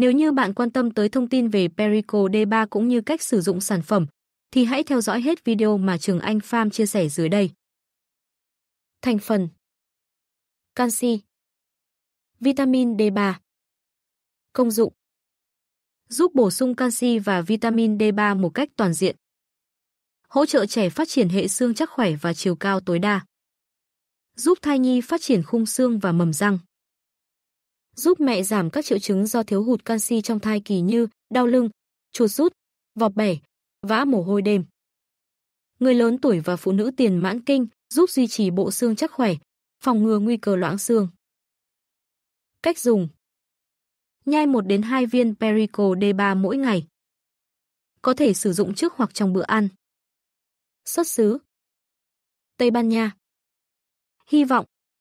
Nếu như bạn quan tâm tới thông tin về Perico D3 cũng như cách sử dụng sản phẩm, thì hãy theo dõi hết video mà Trường Anh Farm chia sẻ dưới đây. Thành phần Canxi Vitamin D3 Công dụng Giúp bổ sung canxi và vitamin D3 một cách toàn diện. Hỗ trợ trẻ phát triển hệ xương chắc khỏe và chiều cao tối đa. Giúp thai nhi phát triển khung xương và mầm răng giúp mẹ giảm các triệu chứng do thiếu hụt canxi trong thai kỳ như đau lưng, chuột rút, vọt bẻ, vã mồ hôi đêm. Người lớn tuổi và phụ nữ tiền mãn kinh giúp duy trì bộ xương chắc khỏe, phòng ngừa nguy cơ loãng xương. Cách dùng Nhai 1 đến 2 viên Perico D3 mỗi ngày. Có thể sử dụng trước hoặc trong bữa ăn. Xuất xứ Tây Ban Nha Hy vọng